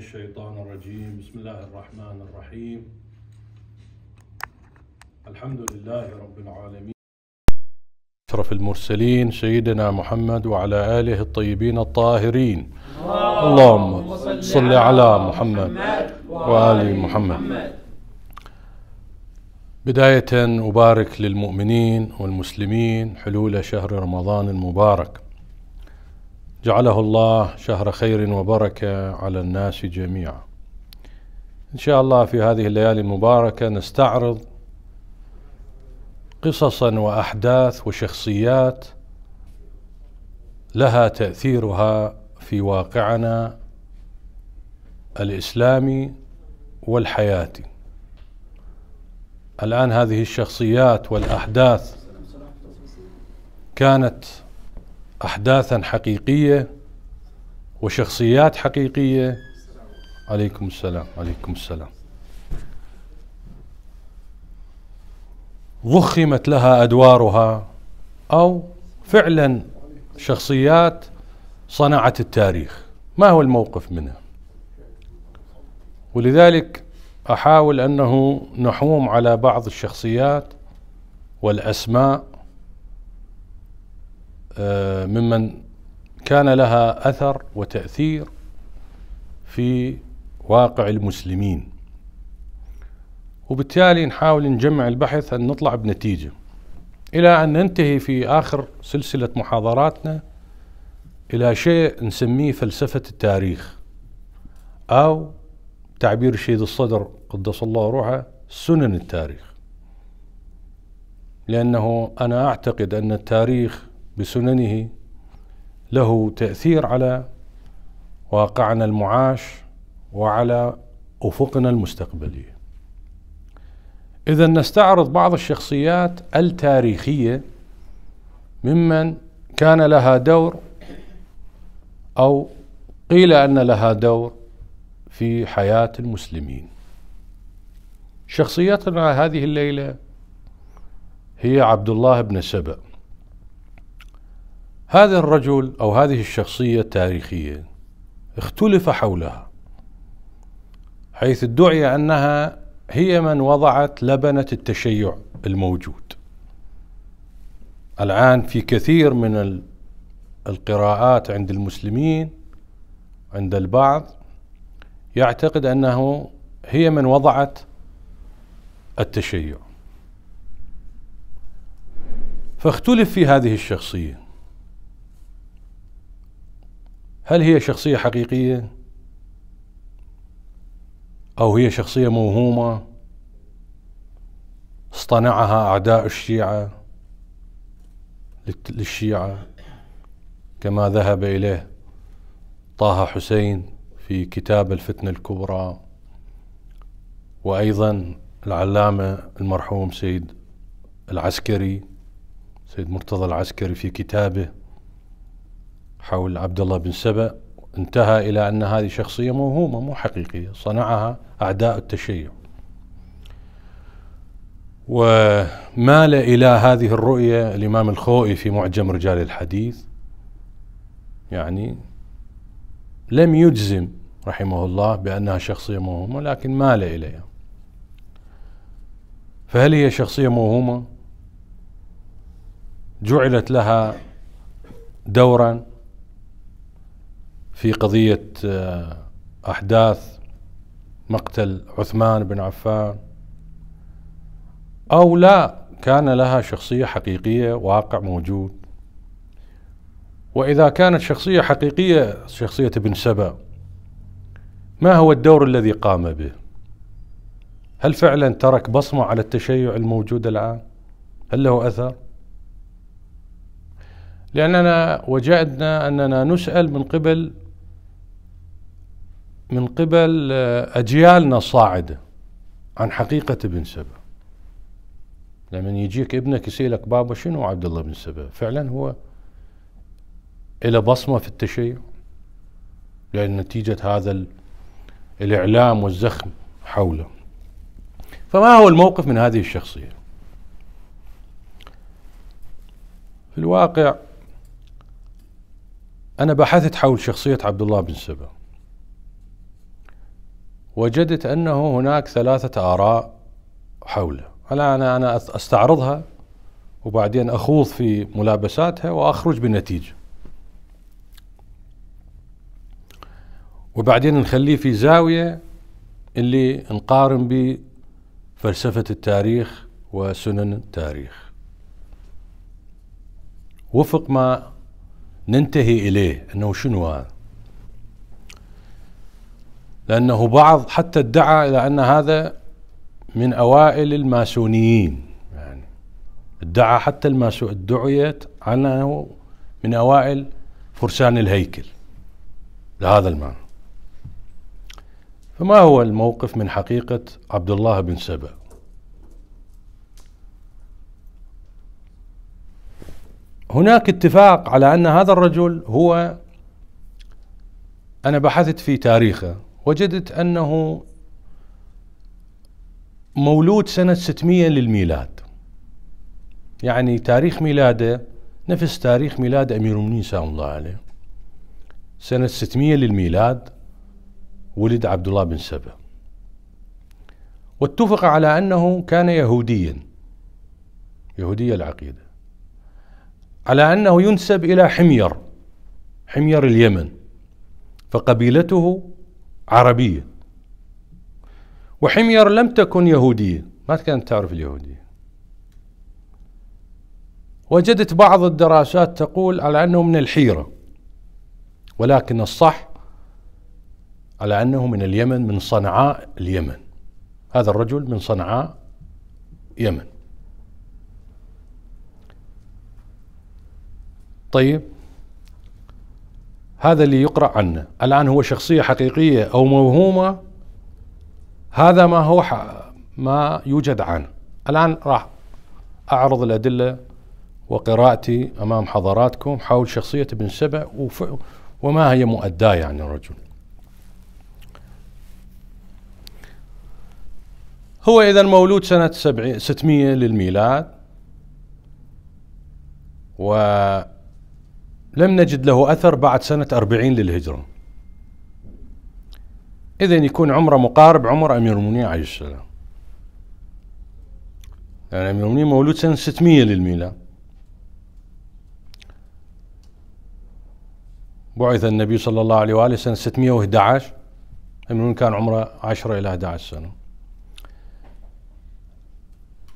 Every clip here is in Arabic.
الشيطان الرجيم بسم الله الرحمن الرحيم الحمد لله رب العالمين أشرف المرسلين سيدنا محمد وعلى آله الطيبين الطاهرين اللهم صل على محمد وآل محمد بداية أبارك للمؤمنين والمسلمين حلول شهر رمضان المبارك جعله الله شهر خير وبركه على الناس جميعا ان شاء الله في هذه الليالي المباركه نستعرض قصصا واحداث وشخصيات لها تاثيرها في واقعنا الاسلامي والحياتي الان هذه الشخصيات والاحداث كانت احداثا حقيقيه وشخصيات حقيقيه عليكم السلام عليكم السلام ضخمت لها ادوارها او فعلا شخصيات صنعت التاريخ ما هو الموقف منها ولذلك احاول انه نحوم على بعض الشخصيات والاسماء آه، ممن كان لها اثر وتاثير في واقع المسلمين وبالتالي نحاول نجمع البحث ان نطلع بنتيجه الى ان ننتهي في اخر سلسله محاضراتنا الى شيء نسميه فلسفه التاريخ او تعبير شهيد الصدر قدس الله روحه سنن التاريخ لانه انا اعتقد ان التاريخ بسننه له تأثير على واقعنا المعاش وعلى أفقنا المستقبلي إذا نستعرض بعض الشخصيات التاريخية ممن كان لها دور أو قيل أن لها دور في حياة المسلمين شخصيتنا هذه الليلة هي عبد الله بن سبأ هذا الرجل أو هذه الشخصية التاريخية اختلف حولها حيث ادعي أنها هي من وضعت لبنة التشيع الموجود الآن في كثير من القراءات عند المسلمين عند البعض يعتقد أنه هي من وضعت التشيع فاختلف في هذه الشخصيه هل هي شخصية حقيقية أو هي شخصية موهومة اصطنعها أعداء الشيعة للشيعة كما ذهب إليه طه حسين في كتاب الفتنة الكبرى وأيضا العلامة المرحوم سيد العسكري سيد مرتضى العسكري في كتابه حول عبد الله بن سبأ انتهى إلى أن هذه شخصية موهومة مو حقيقية صنعها أعداء التشيع ومال إلى هذه الرؤية الإمام الخوئي في معجم رجال الحديث يعني لم يجزم رحمه الله بأنها شخصية موهومة لكن مال إليها فهل هي شخصية موهومة جعلت لها دورا في قضية آه، أحداث مقتل عثمان بن عفان أو لا كان لها شخصية حقيقية واقع موجود وإذا كانت شخصية حقيقية شخصية ابن سبأ ما هو الدور الذي قام به هل فعلا ترك بصمة على التشيع الموجود الآن هل له أثر لأننا وجدنا أننا نسأل من قبل من قبل آه، أجيالنا الصاعدة عن حقيقة ابن سبا لما يجيك ابنك يسألك بابا شنو عبد الله بن سبا فعلا هو له بصمة في التشيع لأن نتيجة هذا الإعلام والزخم حوله فما هو الموقف من هذه الشخصية في الواقع أنا بحثت حول شخصية عبد الله بن سبا وجدت أنه هناك ثلاثة آراء حوله الآن أنا أستعرضها وبعدين أخوض في ملابساتها وأخرج بالنتيجة وبعدين نخليه في زاوية اللي نقارن به فلسفة التاريخ وسنن التاريخ وفق ما ننتهي إليه أنه شنو هذا لأنه بعض حتى ادعى إلى أن هذا من أوائل الماسونيين يعني ادعى حتى الماسو ادعيت أنه من أوائل فرسان الهيكل لهذا المعنى فما هو الموقف من حقيقة عبد الله بن سبأ هناك اتفاق على أن هذا الرجل هو أنا بحثت في تاريخه وجدت أنه مولود سنة 600 للميلاد يعني تاريخ ميلاده نفس تاريخ ميلاد أمير المؤمنين سلام الله عليه سنة 600 للميلاد ولد عبد الله بن سبأ واتفق على أنه كان يهوديا يهودي العقيدة على أنه ينسب إلى حمير حمير اليمن فقبيلته عربية وحمير لم تكن يهودية ما كانت تعرف اليهودية وجدت بعض الدراسات تقول على أنه من الحيرة ولكن الصح على أنه من اليمن من صنعاء اليمن هذا الرجل من صنعاء يمن طيب هذا اللي يقرأ عنه الآن هو شخصية حقيقية أو موهومة هذا ما هو ما يوجد عنه الآن راح أعرض الأدلة وقراءتي أمام حضراتكم حول شخصية ابن سبع وما هي مؤداة يعني الرجل هو إذا مولود سنة 600 للميلاد و لم نجد له أثر بعد سنة أربعين للهجرة إذا يكون عمره مقارب عمر أمير المؤمنين عليه السلام يعني أمير المؤمنين مولود سنة 600 للميلاد بعث النبي صلى الله عليه وآله سنة 611 أمير المؤمنين كان عمره 10 إلى 11 سنة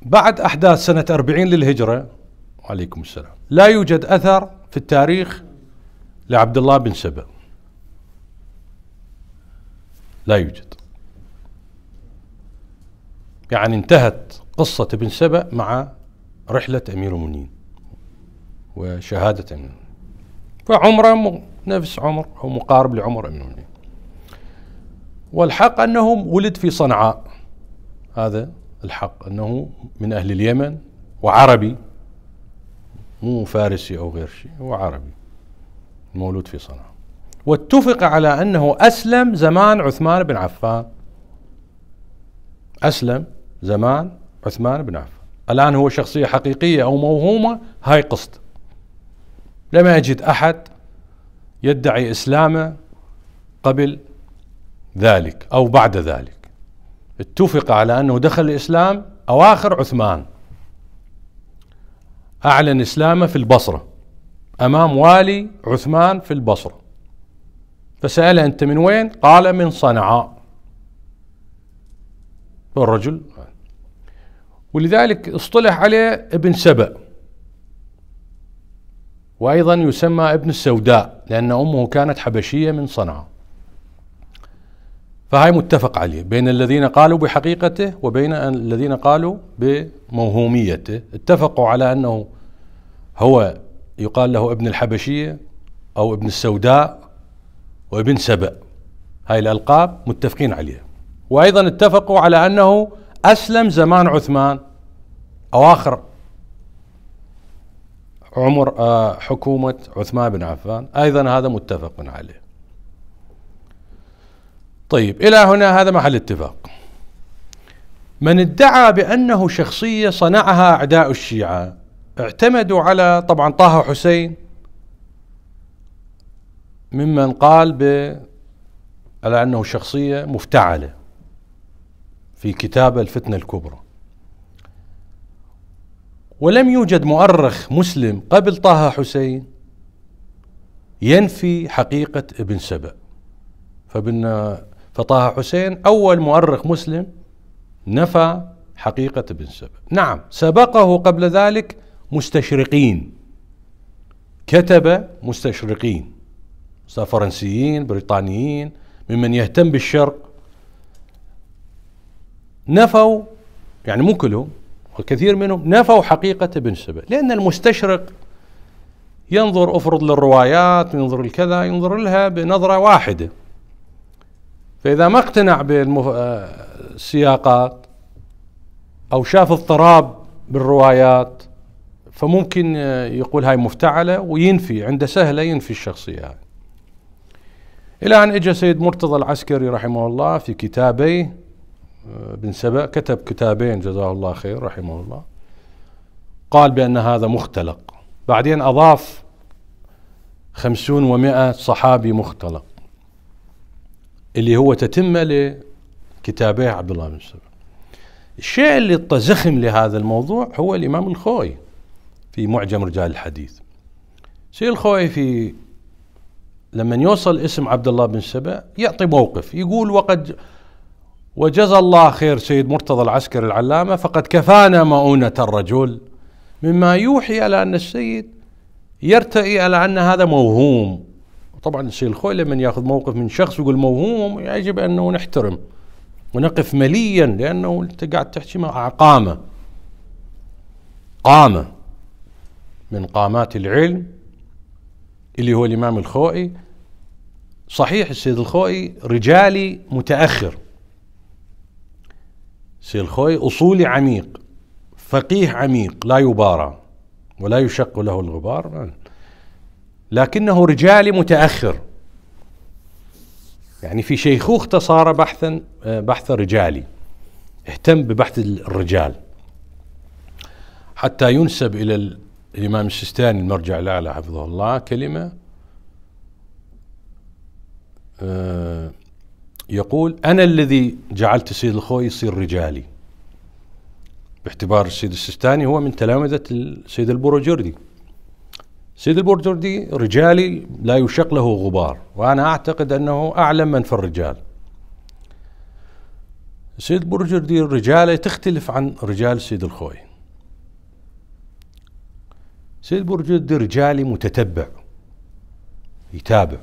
بعد أحداث سنة 40 للهجرة عليكم السلام لا يوجد أثر في التاريخ لعبد الله بن سبأ لا يوجد يعني انتهت قصة ابن سبأ مع رحلة أمير المؤمنين وشهادة أمير فعمره نفس عمر أو مقارب لعمر أمير المؤمنين والحق أنه ولد في صنعاء هذا الحق أنه من أهل اليمن وعربي مو فارسي أو غير شيء هو عربي مولود في صنعاء واتفق على أنه أسلم زمان عثمان بن عفان أسلم زمان عثمان بن عفان الآن هو شخصية حقيقية أو موهومة هاي قصد لم يجد أحد يدعي إسلامه قبل ذلك أو بعد ذلك اتفق على أنه دخل الإسلام أواخر عثمان أعلن إسلامه في البصرة أمام والي عثمان في البصرة فسأله أنت من وين؟ قال من صنعاء الرجل ولذلك اصطلح عليه ابن سبأ وأيضا يسمى ابن السوداء لأن أمه كانت حبشية من صنعاء فهاي متفق عليه بين الذين قالوا بحقيقته وبين الذين قالوا بموهوميته اتفقوا على أنه هو يقال له ابن الحبشية أو ابن السوداء وابن سبأ هاي الألقاب متفقين عليها وأيضا اتفقوا على أنه أسلم زمان عثمان أواخر عمر آه، حكومة عثمان بن عفان أيضا هذا متفق عليه طيب إلى هنا هذا محل اتفاق من ادعى بأنه شخصية صنعها أعداء الشيعة اعتمدوا على طبعا طه حسين ممن قال ب على أنه شخصية مفتعلة في كتاب الفتنة الكبرى ولم يوجد مؤرخ مسلم قبل طه حسين ينفي حقيقة ابن سبأ فبنا فطه حسين أول مؤرخ مسلم نفى حقيقة ابن سبب نعم سبقه قبل ذلك مستشرقين كتب مستشرقين فرنسيين بريطانيين ممن يهتم بالشرق نفوا يعني مو كلهم وكثير منهم نفوا حقيقة ابن سبأ لأن المستشرق ينظر أفرض للروايات ينظر الكذا ينظر لها بنظرة واحدة فإذا ما اقتنع بالسياقات آه، أو شاف اضطراب بالروايات فممكن آه، يقول هاي مفتعلة وينفي عنده سهلة ينفي الشخصية هاي إلى أن إجا سيد مرتضى العسكري رحمه الله في كتابيه آه، بن سبأ كتب كتابين جزاه الله خير رحمه الله قال بأن هذا مختلق بعدين أضاف خمسون ومائة صحابي مختلق اللي هو تتمة لكتابه عبد الله بن سبع الشيء اللي التزخم لهذا الموضوع هو الإمام الخوي في معجم رجال الحديث سيد الخوي في لما يوصل اسم عبد الله بن سبع يعطي موقف يقول وقد وجزى الله خير سيد مرتضى العسكري العلامة فقد كفانا مؤونة الرجل مما يوحي على أن السيد يرتئي على أن هذا موهوم وطبعا الشيء الخوي لما ياخذ موقف من شخص يقول موهوم يجب انه نحترم ونقف مليا لانه انت قاعد تحكي مع قامه قامه من قامات العلم اللي هو الامام الخوئي صحيح السيد الخوئي رجالي متاخر السيد الخوئي اصولي عميق فقيه عميق لا يبارى ولا يشق له الغبار لكنه رجالي متاخر يعني في شيخوخته صار بحثا آه، بحث رجالي اهتم ببحث الرجال حتى ينسب الى الامام السستاني المرجع الاعلى حفظه الله كلمه آه، يقول انا الذي جعلت سيد الخوي يصير رجالي باعتبار السيد السستاني هو من تلامذه السيد البروجردي سيد البرجردي رجالي لا يشق له غبار وأنا أعتقد أنه أعلم من في الرجال سيد البورجردي رجاله تختلف عن رجال سيد الخوي سيد البورجردي رجالي متتبع يتابع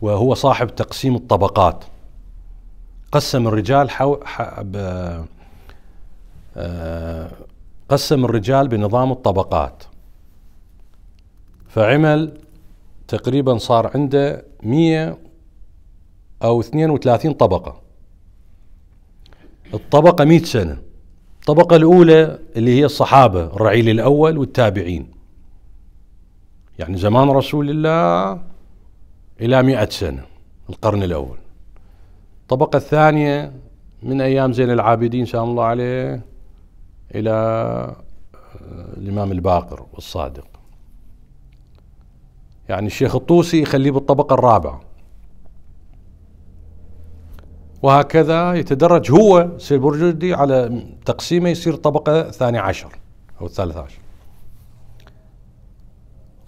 وهو صاحب تقسيم الطبقات قسم الرجال حو... ح... ب... آ... آه، قسم الرجال بنظام الطبقات فعمل تقريبا صار عنده 100 أو 32 طبقة الطبقة 100 سنة الطبقة الأولى اللي هي الصحابة الرعيل الأول والتابعين يعني زمان رسول الله إلى مئة سنة القرن الأول الطبقة الثانية من أيام زين العابدين سلام الله عليه إلى آه، الإمام الباقر والصادق يعني الشيخ الطوسي يخليه بالطبقة الرابعة وهكذا يتدرج هو سيد برجودي على تقسيمه يصير طبقة ثاني عشر أو الثالث عشر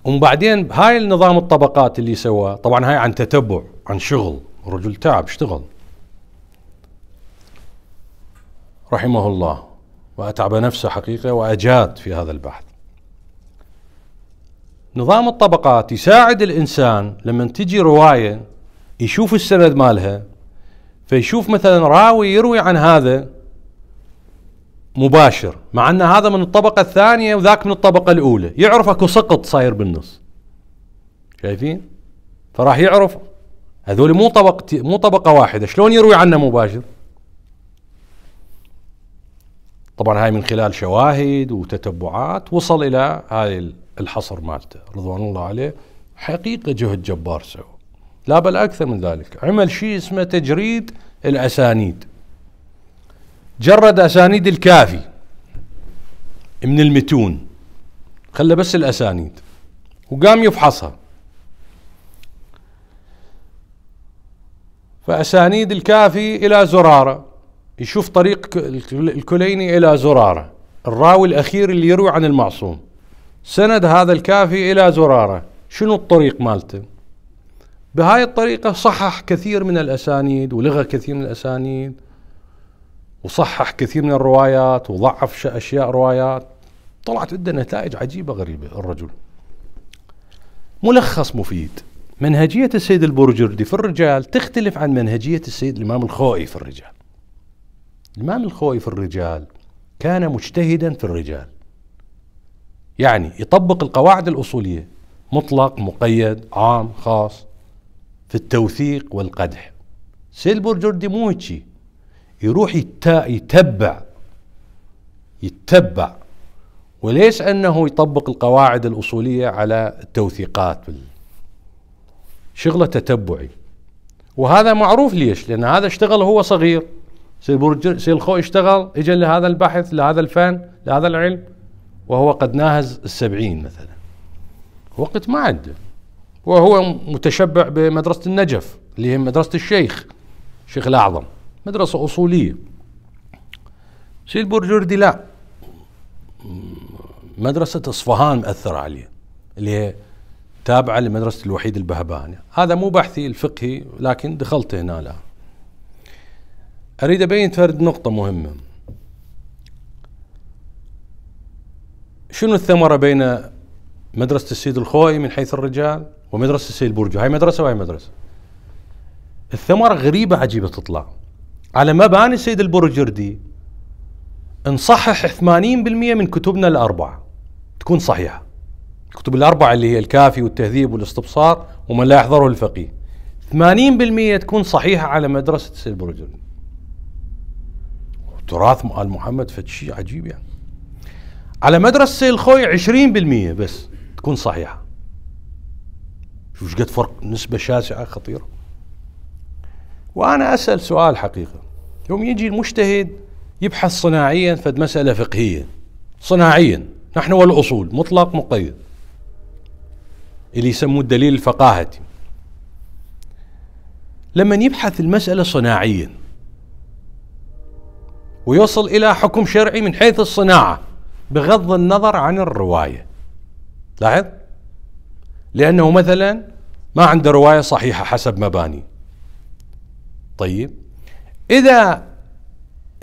وبعدين هاي النظام الطبقات اللي سواه طبعا هاي عن تتبع عن شغل رجل تعب اشتغل رحمه الله وأتعب نفسه حقيقة وأجاد في هذا البحث نظام الطبقات يساعد الانسان لما تجي روايه يشوف السند مالها فيشوف مثلا راوي يروي عن هذا مباشر مع ان هذا من الطبقه الثانيه وذاك من الطبقه الاولى يعرف اكو سقط صاير بالنص شايفين فراح يعرف هذول مو طبقة مو طبقه واحده شلون يروي عنه مباشر طبعا هاي من خلال شواهد وتتبعات وصل الى هذه الحصر مالته رضوان الله عليه حقيقه جهد جبار سوى لا بل اكثر من ذلك عمل شيء اسمه تجريد الاسانيد جرد اسانيد الكافي من المتون خلى بس الاسانيد وقام يفحصها فاسانيد الكافي الى زراره يشوف طريق الكليني الى زراره الراوي الاخير اللي يروي عن المعصوم سند هذا الكافي إلى زرارة شنو الطريق مالته بهاي الطريقة صحح كثير من الأسانيد ولغى كثير من الأسانيد وصحح كثير من الروايات وضعف أشياء روايات طلعت عنده نتائج عجيبة غريبة الرجل ملخص مفيد منهجية السيد البرجردي في الرجال تختلف عن منهجية السيد الإمام الخوئي في الرجال الإمام الخوئي في الرجال كان مجتهدا في الرجال يعني يطبق القواعد الأصولية مطلق مقيد عام خاص في التوثيق والقدح سيلبر جوردي مو هيجي يروح يتبع يتبع وليس أنه يطبق القواعد الأصولية على التوثيقات شغله تتبعي وهذا معروف ليش لأن هذا اشتغل هو صغير سيلبور سيلخو اشتغل اجى لهذا البحث لهذا الفن لهذا العلم وهو قد ناهز السبعين مثلا وقت ما عنده وهو متشبع بمدرسة النجف اللي هي مدرسة الشيخ الشيخ الأعظم مدرسة أصولية سيد برجردي لا مدرسة إصفهان مأثرة عليه اللي هي تابعة لمدرسة الوحيد البهباني هذا مو بحثي الفقهي لكن دخلت هنا لا أريد أبين فرد نقطة مهمة شنو الثمرة بين مدرسة السيد الخوي من حيث الرجال ومدرسة السيد برجو هاي مدرسة وهاي مدرسة الثمرة غريبة عجيبة تطلع على مباني السيد البرجردي نصحح 80% من كتبنا الأربعة تكون صحيحة الكتب الأربعة اللي هي الكافي والتهذيب والاستبصار ومن لا يحضره الفقيه 80% تكون صحيحة على مدرسة السيد البرجردي تراث آل محمد فد شيء عجيب يعني على مدرسة الخوي 20% بس تكون صحيحة شوف قد فرق نسبة شاسعة خطيرة وأنا أسأل سؤال حقيقة يوم يجي المجتهد يبحث صناعيا فد مسألة فقهية صناعيا نحن والأصول مطلق مقيد اللي يسموه الدليل الفقاهتي لما يبحث المسألة صناعيا ويصل إلى حكم شرعي من حيث الصناعة بغض النظر عن الروايه لاحظ لانه مثلا ما عنده روايه صحيحه حسب مباني طيب اذا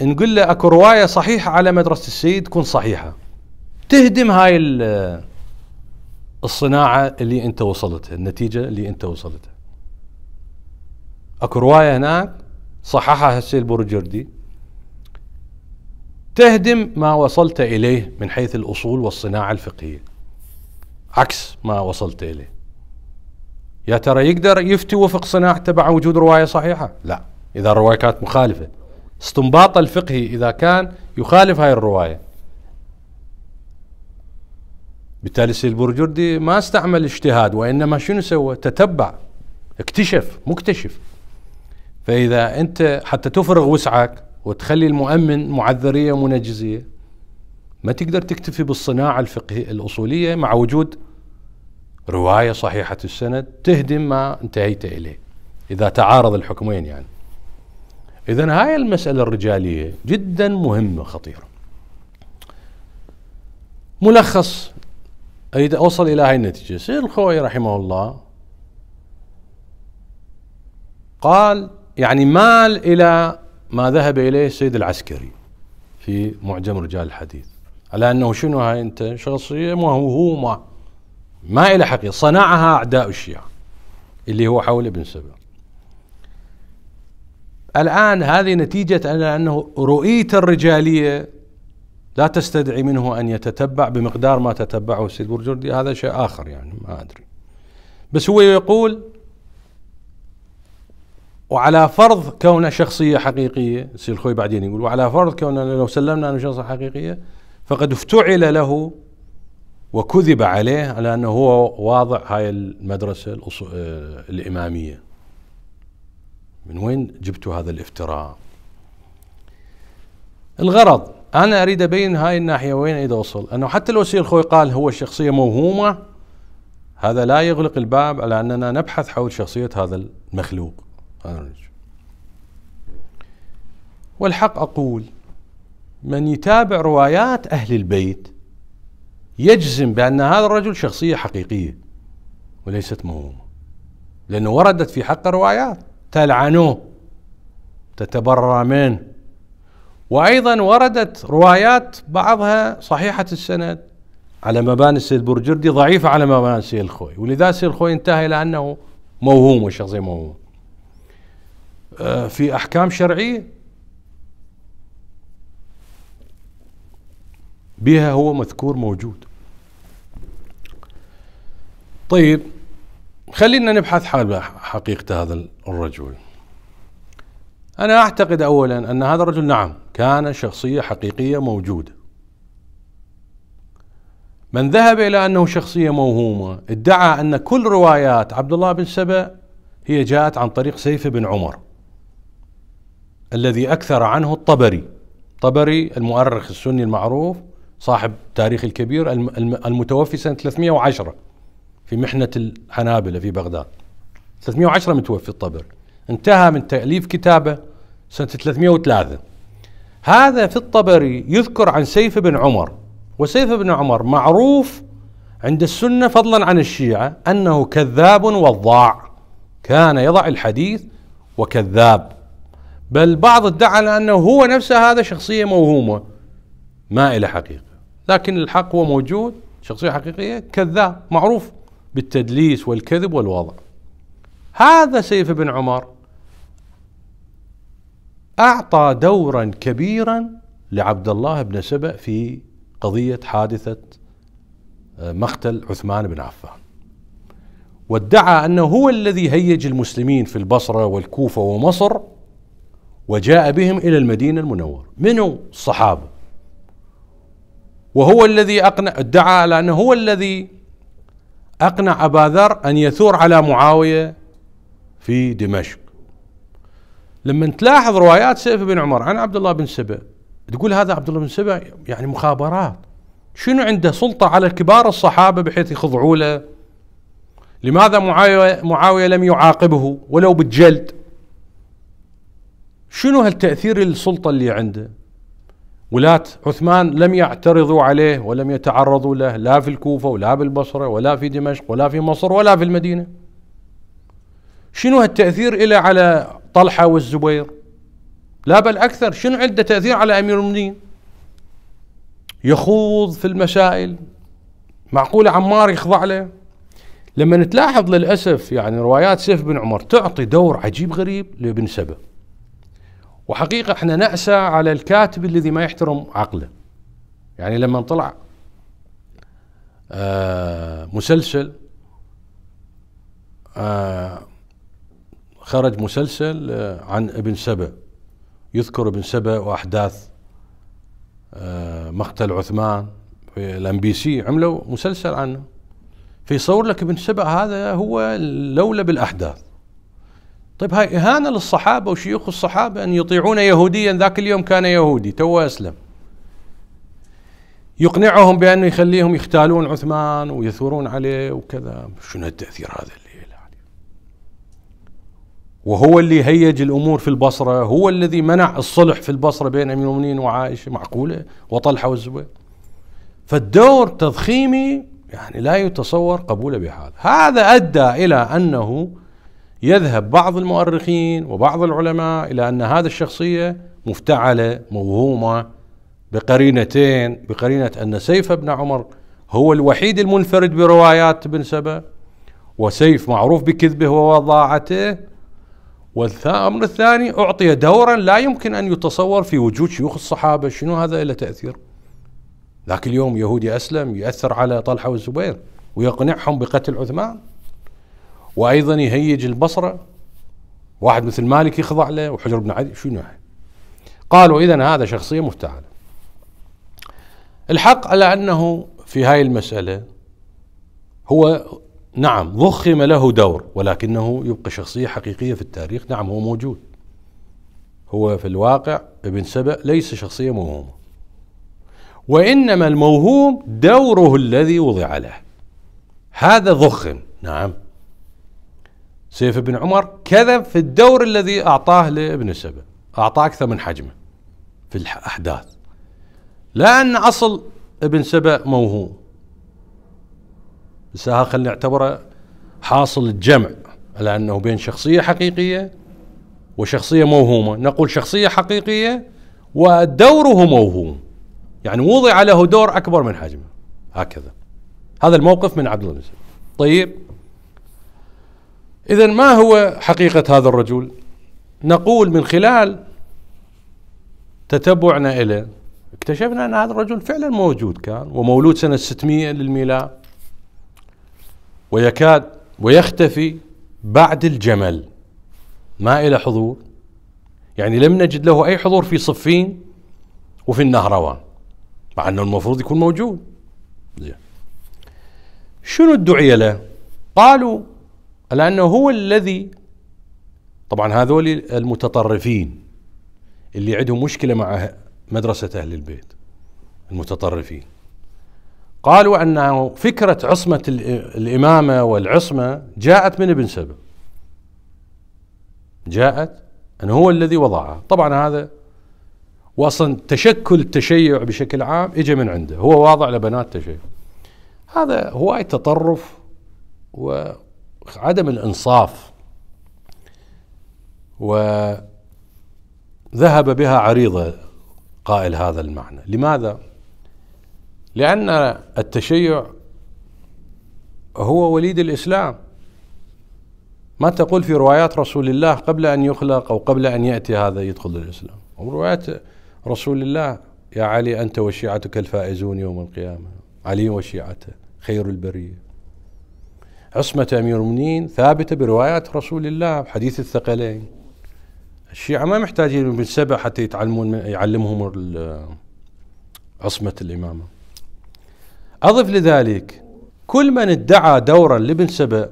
نقول له اكو روايه صحيحه على مدرسه السيد تكون صحيحه تهدم هاي الصناعه اللي انت وصلتها النتيجه اللي انت وصلتها اكو روايه هناك صححها هسه البروجردي تهدم ما وصلت إليه من حيث الأصول والصناعة الفقهية عكس ما وصلت إليه يا ترى يقدر يفتي وفق صناعته تبع وجود رواية صحيحة لا إذا الرواية كانت مخالفة استنباط الفقهي إذا كان يخالف هاي الرواية بالتالي السيد البرجردي ما استعمل اجتهاد وإنما شنو سوى تتبع اكتشف مكتشف فإذا أنت حتى تفرغ وسعك وتخلي المؤمن معذرية منجزية ما تقدر تكتفي بالصناعة الفقهية الأصولية مع وجود رواية صحيحة السند تهدم ما انتهيت إليه إذا تعارض الحكمين يعني إذا هاي المسألة الرجالية جدا مهمة خطيرة ملخص أريد أوصل إلى هاي النتيجة سيد الخوي رحمه الله قال يعني مال إلى ما ذهب إليه السيد العسكري في معجم رجال الحديث على أنه شنو هاي أنت شخصية موهومة ما إلى حقيقة صنعها أعداء الشيعة اللي هو حول ابن سبع الآن هذه نتيجة على أنه رؤية الرجالية لا تستدعي منه أن يتتبع بمقدار ما تتبعه السيد برجردي هذا شيء آخر يعني ما أدري بس هو يقول وعلى فرض كونه شخصيه حقيقيه سي خوي بعدين يقول وعلى فرض كونه لو سلمنا انه شخصيه حقيقيه فقد افتعل له وكذب عليه على انه هو واضع هاي المدرسه آه، الاماميه من وين جبتوا هذا الافتراء الغرض انا اريد ابين هاي الناحيه وين اريد اوصل انه حتى لو سير خوي قال هو شخصيه موهومه هذا لا يغلق الباب على اننا نبحث حول شخصيه هذا المخلوق والحق أقول من يتابع روايات أهل البيت يجزم بأن هذا الرجل شخصية حقيقية وليست موهومة لأنه وردت في حق روايات تلعنوه تتبرى منه وأيضا وردت روايات بعضها صحيحة السند على مباني السيد برجردي ضعيفة على مباني السيد الخوي ولذا السيد الخوي انتهى إلى أنه موهوم وشخصية موهومة آه، في أحكام شرعية بها هو مذكور موجود طيب خلينا نبحث حال حقيقة هذا الرجل أنا أعتقد أولا أن هذا الرجل نعم كان شخصية حقيقية موجودة من ذهب إلى أنه شخصية موهومة ادعى أن كل روايات عبد الله بن سبأ هي جاءت عن طريق سيف بن عمر الذي أكثر عنه الطبري طبري المؤرخ السني المعروف صاحب تاريخ الكبير المتوفي سنة 310 في محنة الحنابلة في بغداد 310 متوفي الطبري انتهى من تأليف كتابه سنة 303 هذا في الطبري يذكر عن سيف بن عمر وسيف بن عمر معروف عند السنة فضلا عن الشيعة أنه كذاب وضاع كان يضع الحديث وكذاب بل بعض ادعى أنه هو نفسه هذا شخصية موهومة ما إلى حقيقة لكن الحق هو موجود شخصية حقيقية كذاب معروف بالتدليس والكذب والوضع هذا سيف بن عمر أعطى دورا كبيرا لعبد الله بن سبأ في قضية حادثة آه، مقتل عثمان بن عفان وادعى أنه هو الذي هيج المسلمين في البصرة والكوفة ومصر وجاء بهم إلى المدينة المنورة منو الصحابة وهو الذي أقنع ادعى على أنه هو الذي أقنع أبا ذر أن يثور على معاوية في دمشق لما تلاحظ روايات سيف بن عمر عن عبد الله بن سبع تقول هذا عبد الله بن سبع يعني مخابرات شنو عنده سلطة على كبار الصحابة بحيث يخضعوا له لماذا معاوية, معاوية لم يعاقبه ولو بالجلد شنو هالتأثير السلطة اللي عنده ولاة عثمان لم يعترضوا عليه ولم يتعرضوا له لا في الكوفة ولا بالبصرة ولا في دمشق ولا في مصر ولا في المدينة شنو هالتأثير إلى على طلحة والزبير لا بل أكثر شنو عنده تأثير على أمير المؤمنين يخوض في المسائل معقولة عمار يخضع له لما تلاحظ للأسف يعني روايات سيف بن عمر تعطي دور عجيب غريب لابن سبأ وحقيقة احنا نأسى على الكاتب الذي ما يحترم عقله يعني لما طلع آه، مسلسل آه، خرج مسلسل آه، عن ابن سبأ يذكر ابن سبأ وأحداث مقتل عثمان في الام بي سي عملوا مسلسل عنه فيصور لك ابن سبأ هذا هو لولا الأحداث طيب هاي إهانة للصحابة وشيوخ الصحابة أن يطيعون يهوديا ذاك اليوم كان يهودي تو أسلم يقنعهم بأنه يخليهم يختالون عثمان ويثورون عليه وكذا شنو التأثير هذا اللي يعني وهو اللي هيج الأمور في البصرة هو الذي منع الصلح في البصرة بين أمير المؤمنين وعائشة معقولة وطلحة والزبير فالدور تضخيمي يعني لا يتصور قبوله بهذا هذا أدى إلى أنه يذهب بعض المؤرخين وبعض العلماء إلى أن هذه الشخصية مفتعلة موهومة بقرينتين بقرينة أن سيف بن عمر هو الوحيد المنفرد بروايات ابن سبا وسيف معروف بكذبه ووضاعته والأمر الثاني أعطي دورا لا يمكن أن يتصور في وجود شيوخ الصحابة شنو هذا إلى تأثير ذاك اليوم يهودي أسلم يأثر على طلحة والزبير ويقنعهم بقتل عثمان وايضا يهيج البصره واحد مثل مالك يخضع له وحجر بن عدي شنو يعني؟ قالوا اذا هذا شخصيه مفتعله الحق على انه في هاي المساله هو نعم ضخم له دور ولكنه يبقى شخصيه حقيقيه في التاريخ نعم هو موجود هو في الواقع ابن سبأ ليس شخصيه موهومه وانما الموهوم دوره الذي وضع له هذا ضخم نعم سيف بن عمر كذب في الدور الذي أعطاه لابن سبأ أعطاه أكثر من حجمه في الأحداث لأن أصل ابن سبأ موهوم بس خلينا نعتبره حاصل الجمع على أنه بين شخصية حقيقية وشخصية موهومة نقول شخصية حقيقية ودوره موهوم يعني وضع له دور أكبر من حجمه هكذا هذا الموقف من عبد الله بن سبأ طيب إذا ما هو حقيقة هذا الرجل؟ نقول من خلال تتبعنا إليه اكتشفنا أن هذا الرجل فعلا موجود كان ومولود سنة 600 للميلاد ويكاد ويختفي بعد الجمل ما إلى حضور يعني لم نجد له أي حضور في صفين وفي النهروان مع أنه المفروض يكون موجود زين شنو الدعية له قالوا لأنه هو الذي طبعا هذول المتطرفين اللي عندهم مشكلة مع مدرسة أهل البيت المتطرفين قالوا أن فكرة عصمة الإمامة والعصمة جاءت من ابن سبأ جاءت أنه هو الذي وضعها طبعا هذا واصلا تشكل التشيع بشكل عام اجى من عنده هو واضع لبنات تشيع هذا هواي تطرف و عدم الانصاف وذهب بها عريضه قائل هذا المعنى لماذا لان التشيع هو وليد الاسلام ما تقول في روايات رسول الله قبل ان يخلق او قبل ان ياتي هذا يدخل الاسلام روايات رسول الله يا علي انت وشيعتك الفائزون يوم القيامه علي وشيعته خير البريه عصمة أمير المؤمنين ثابتة بروايات رسول الله حديث الثقلين الشيعة ما محتاجين من سبع حتى يتعلمون يعلمهم عصمة الإمامة أضف لذلك كل من ادعى دورا لابن سبع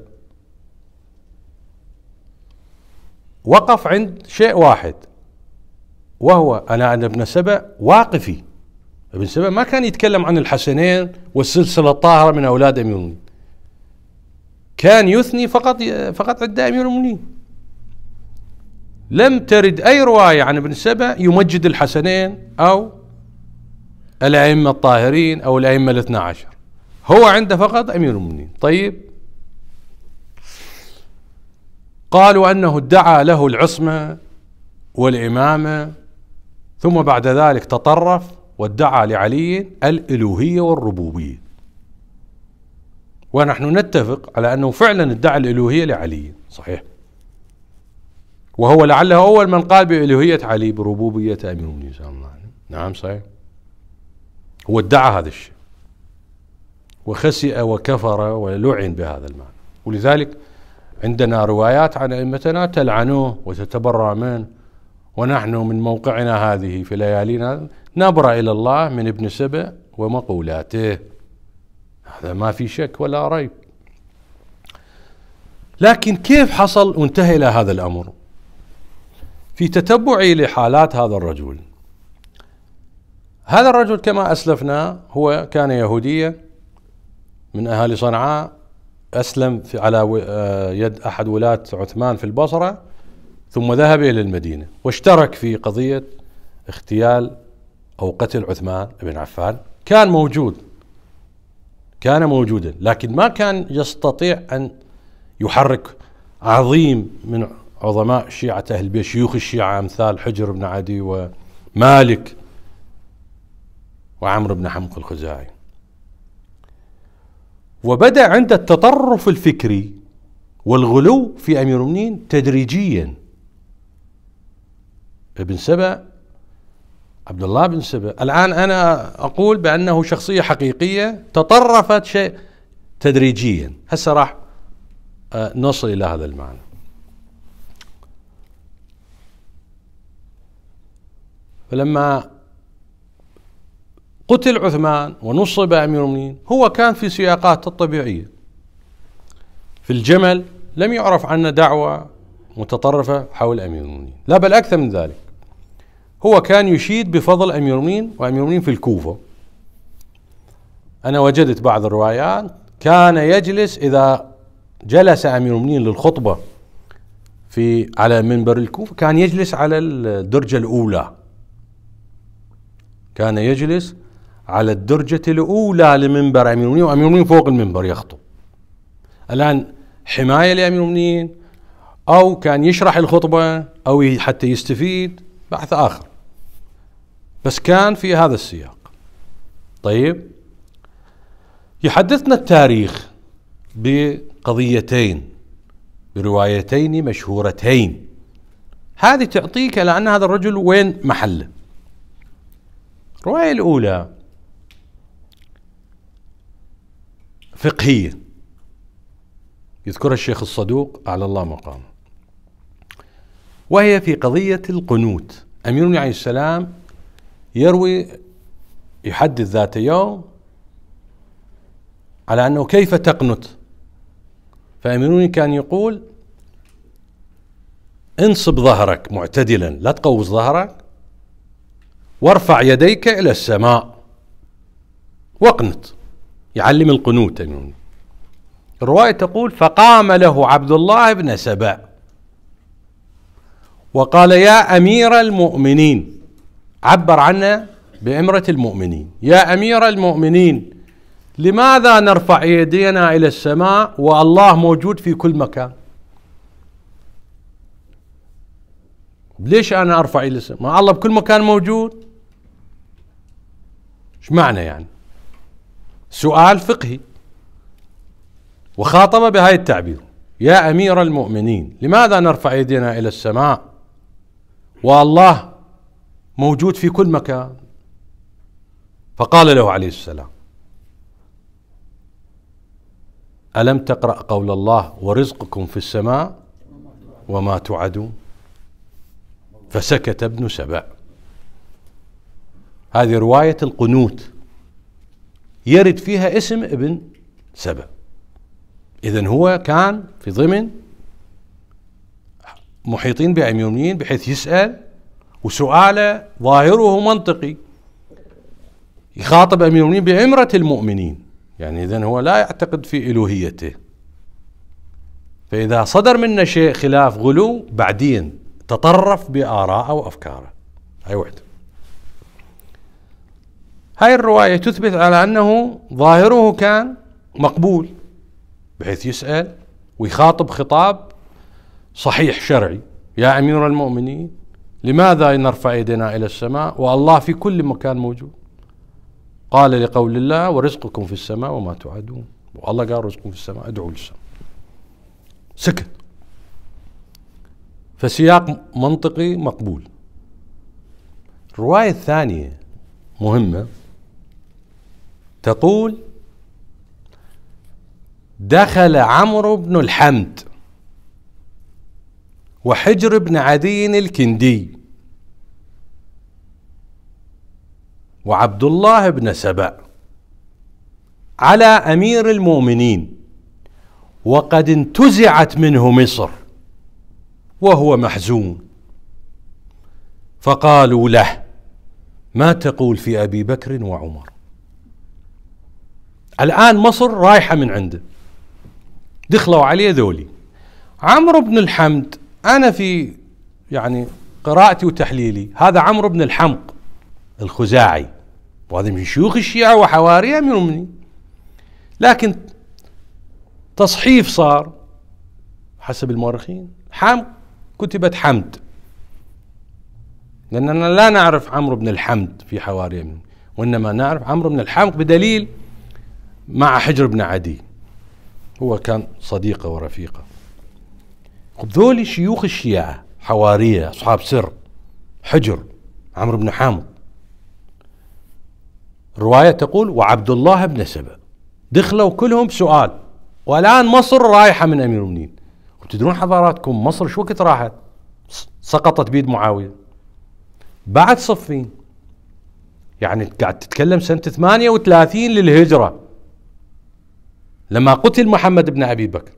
وقف عند شيء واحد وهو أنا عند ابن سبع واقفي ابن سبع ما كان يتكلم عن الحسنين والسلسلة الطاهرة من أولاد أمير المؤمنين كان يثني فقط فقط عند امير المؤمنين لم ترد اي روايه عن ابن سبا يمجد الحسنين او الائمه الطاهرين او الائمه الاثنى عشر هو عنده فقط امير المؤمنين طيب قالوا انه ادعى له العصمه والامامه ثم بعد ذلك تطرف وادعى لعلي الالوهيه والربوبيه ونحن نتفق على أنه فعلا ادعى الألوهية لعلي صحيح وهو لعله أول من قال بألوهية علي بربوبية أمير المؤمنين الله نعم صحيح هو ادعى هذا الشيء وخسئ وكفر ولعن بهذا المعنى ولذلك عندنا روايات عن أئمتنا تلعنوه وتتبرأ منه ونحن من موقعنا هذه في ليالينا نبرأ إلى الله من ابن سبأ ومقولاته هذا ما في شك ولا ريب لكن كيف حصل وانتهى الى هذا الامر في تتبعي لحالات هذا الرجل هذا الرجل كما اسلفنا هو كان يهوديا من اهالي صنعاء اسلم في على آه، يد احد ولاه عثمان في البصره ثم ذهب الى المدينه واشترك في قضيه اغتيال او قتل عثمان بن عفان كان موجود كان موجودا لكن ما كان يستطيع أن يحرك عظيم من عظماء شيعة أهل البيت شيوخ الشيعة أمثال حجر بن عدي ومالك وعمرو بن حمق الخزاعي وبدأ عند التطرف الفكري والغلو في أمير المؤمنين تدريجيا ابن سبأ عبد الله بن سبأ الآن أنا أقول بأنه شخصية حقيقية تطرفت شيء تدريجيا هسه راح آه، نصل إلى هذا المعنى فلما قتل عثمان ونصب أمير المؤمنين هو كان في سياقاته الطبيعية في الجمل لم يعرف عنه دعوة متطرفة حول أمير المؤمنين لا بل أكثر من ذلك هو كان يشيد بفضل أمير المؤمنين وأمير المؤمنين في الكوفة أنا وجدت بعض الروايات كان يجلس إذا جلس أمير المؤمنين للخطبة في على منبر الكوفة كان يجلس على الدرجة الأولى كان يجلس على الدرجة الأولى لمنبر أمير المؤمنين وأمير المؤمنين فوق المنبر يخطب الآن حماية لأمير المؤمنين أو كان يشرح الخطبة أو حتى يستفيد بحث آخر بس كان في هذا السياق طيب يحدثنا التاريخ بقضيتين بروايتين مشهورتين هذه تعطيك على أن هذا الرجل وين محله الرواية الأولى فقهية يذكرها الشيخ الصدوق أعلى الله مقامه وهي في قضية القنوت أمير عليه السلام يروي يحدث ذات يوم على أنه كيف تقنت فامنوني كان يقول انصب ظهرك معتدلا لا تقوز ظهرك وارفع يديك إلى السماء واقنت يعلم القنوت امنوني الرواية تقول فقام له عبد الله بن سبأ وقال يا أمير المؤمنين عبر عنه بإمرة المؤمنين يا أمير المؤمنين لماذا نرفع يدينا إلى السماء والله موجود في كل مكان ليش أنا أرفع إلى السماء ما الله بكل مكان موجود ايش معنى يعني سؤال فقهي وخاطب بهاي التعبير يا أمير المؤمنين لماذا نرفع يدينا إلى السماء والله موجود في كل مكان فقال له عليه السلام ألم تقرأ قول الله ورزقكم في السماء وما توعدون فسكت ابن سبع هذه رواية القنوت يرد فيها اسم ابن سبع إذا هو كان في ضمن محيطين المؤمنين بحيث يسأل وسؤاله ظاهره منطقي يخاطب امير المؤمنين بعمره المؤمنين يعني اذا هو لا يعتقد في الوهيته فاذا صدر منه شيء خلاف غلو بعدين تطرف بآراءه وافكاره هاي وحده هاي الروايه تثبت على انه ظاهره كان مقبول بحيث يسال ويخاطب خطاب صحيح شرعي يا امير المؤمنين لماذا نرفع ايدينا الى السماء والله في كل مكان موجود قال لقول الله ورزقكم في السماء وما توعدون والله قال رزقكم في السماء ادعوا للسماء سكت فسياق منطقي مقبول الرواية الثانية مهمة تقول دخل عمرو بن الحمد وحجر بن عدي الكندي وعبد الله بن سبأ على أمير المؤمنين وقد انتزعت منه مصر وهو محزون فقالوا له ما تقول في ابي بكر وعمر الان مصر رايحه من عنده دخلوا عليه ذولي عمرو بن الحمد أنا في يعني قراءتي وتحليلي هذا عمرو بن الحمق الخزاعي وهذا من شيوخ الشيعة وحواري أمير المؤمنين لكن تصحيف صار حسب المؤرخين حمق كتبت حمد لأننا لا نعرف عمرو بن الحمد في حواري أمير وإنما نعرف عمرو بن الحمق بدليل مع حجر بن عدي هو كان صديقه ورفيقه طيب ذولي شيوخ الشيعة حوارية أصحاب سر حجر عمرو بن حامد الرواية تقول وعبد الله بن سبأ دخلوا كلهم سؤال والآن مصر رايحة من أمير المؤمنين وتدرون حضاراتكم مصر شو وقت راحت سقطت بيد معاوية بعد صفين يعني قاعد تتكلم سنة 38 للهجرة لما قتل محمد بن أبي بكر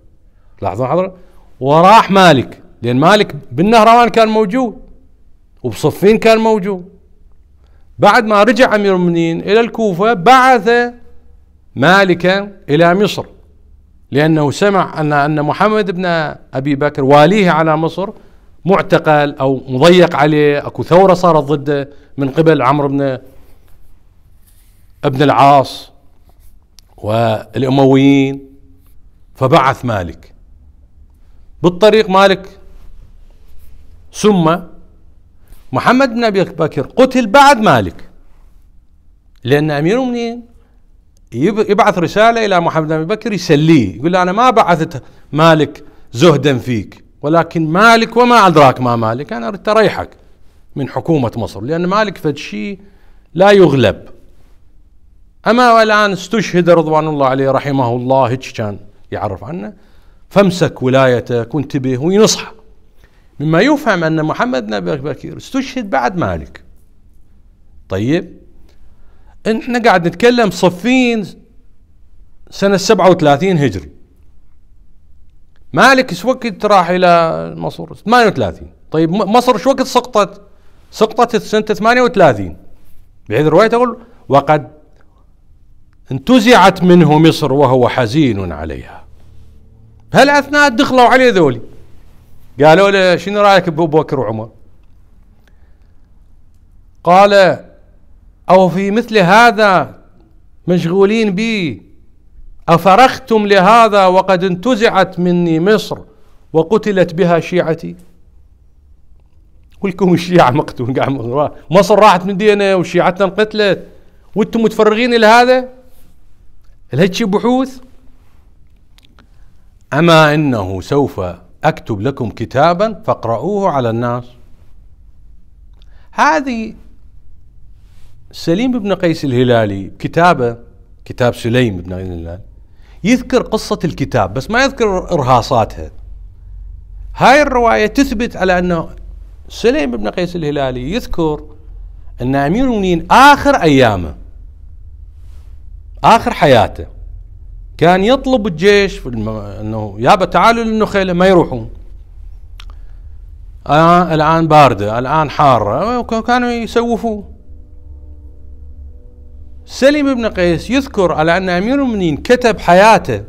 لاحظوا حضرتك وراح مالك لأن مالك بالنهروان كان موجود وبصفين كان موجود بعد ما رجع أمير المؤمنين إلى الكوفة بعث مالكا إلى مصر لأنه سمع أن أن محمد بن أبي بكر واليه على مصر معتقل أو مضيق عليه أكو ثورة صارت ضده من قبل عمرو بن ابن العاص والأمويين فبعث مالك بالطريق مالك ثم محمد بن ابي بكر قتل بعد مالك لان امير المؤمنين يبعث رساله الى محمد بن ابي بكر يسليه يقول له انا ما بعثت مالك زهدا فيك ولكن مالك وما ادراك ما مالك انا اريد اريحك من حكومه مصر لان مالك فد شيء لا يغلب اما والان استشهد رضوان الله عليه رحمه الله هيك كان يعرف عنه فامسك ولايتك وانتبه وينصح مما يفهم أن محمد بن أبي بكر استشهد بعد مالك طيب احنا قاعد نتكلم صفين سنة 37 هجري مالك شو وقت راح إلى مصر 38 طيب مصر شو وقت سقطت سقطت سنة 38 بحيث الرواية تقول وقد انتزعت منه مصر وهو حزين عليها بهالاثناء دخلوا عليه ذولي قالوا له شنو رايك بابو بكر وعمر؟ قال او في مثل هذا مشغولين بي افرختم لهذا وقد انتزعت مني مصر وقتلت بها شيعتي كلكم الشيعة مقتول مصر راحت من دينا وشيعتنا انقتلت وانتم متفرغين لهذا لهيك بحوث أما إنه سوف أكتب لكم كتابا فاقرؤوه على الناس هذه سليم بن قيس الهلالي كتابه كتاب سليم بن قيس الهلالي يذكر قصة الكتاب بس ما يذكر إرهاصاتها هاي الرواية تثبت على أنه سليم بن قيس الهلالي يذكر أن أمير المؤمنين آخر أيامه آخر حياته كان يطلب الجيش في الم... انه يابا تعالوا للنخيله ما يروحون آه الان بارده الان حاره آه، كانوا يسوفوا سليم بن قيس يذكر على ان امير المؤمنين كتب حياته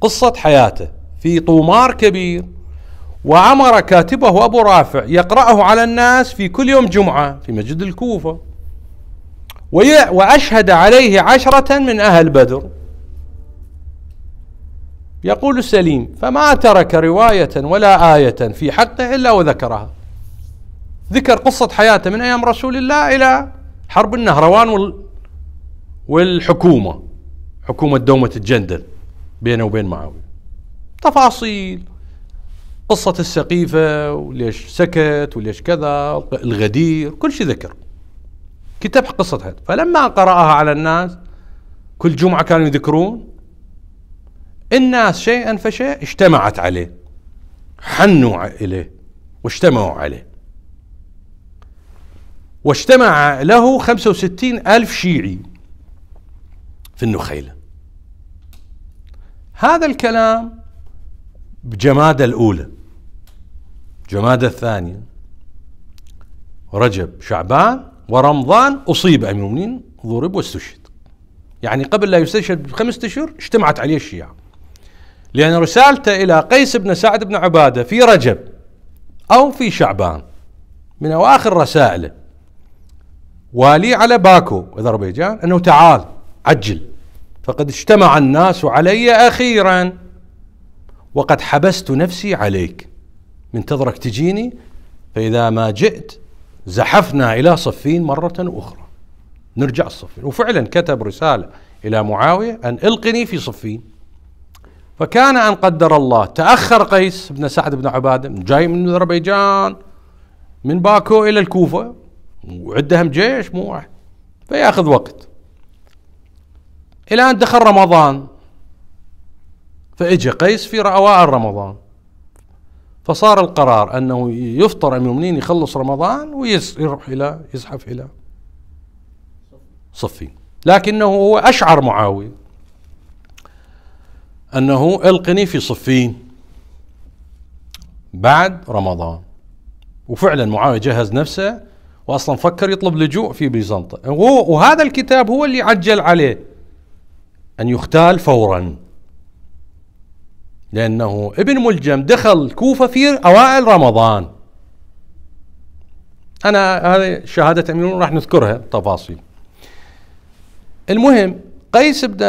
قصه حياته في طومار كبير وعمر كاتبه ابو رافع يقراه على الناس في كل يوم جمعه في مسجد الكوفه واشهد عليه عشره من اهل بدر يقول السليم فما ترك رواية ولا آية في حقه إلا وذكرها ذكر قصة حياته من أيام رسول الله إلى حرب النهروان والحكومة حكومة دومة الجندل بينه وبين معاوية تفاصيل قصة السقيفة وليش سكت وليش كذا الغدير كل شيء ذكر كتاب قصة هذا فلما قرأها على الناس كل جمعة كانوا يذكرون الناس شيئا فشيء اجتمعت عليه حنوا إليه واجتمعوا عليه واجتمع له 65 ألف شيعي في النخيلة هذا الكلام بجمادة الأولى جمادة الثانية رجب شعبان ورمضان أصيب أمير المؤمنين ضرب واستشهد يعني قبل لا يستشهد بخمسة أشهر اجتمعت عليه الشيعة لأن رسالته إلى قيس بن سعد بن عبادة في رجب أو في شعبان من أواخر رسائله والي على باكو أذربيجان أنه تعال عجل فقد اجتمع الناس علي أخيرا وقد حبست نفسي عليك منتظرك تجيني فإذا ما جئت زحفنا إلى صفين مرة أخرى نرجع الصفين وفعلا كتب رسالة إلى معاوية أن ألقني في صفين فكان أن قدر الله تأخر قيس بن سعد بن عبادة جاي من أذربيجان من باكو إلى الكوفة وعندهم جيش مو واحد فياخذ وقت إلى أن دخل رمضان فاجى قيس في أوائل رمضان فصار القرار أنه يفطر أمير المؤمنين يخلص رمضان ويروح إلى يزحف إلى صفين لكنه هو أشعر معاوية أنه ألقني في صفين بعد رمضان وفعلا معاوية جهز نفسه وأصلا فكر يطلب لجوء في بيزنطة وهذا الكتاب هو اللي عجل عليه أن يختال فورا لأنه ابن ملجم دخل الكوفة في أوائل رمضان أنا هذه شهادة أميرون راح نذكرها تفاصيل المهم قيس بن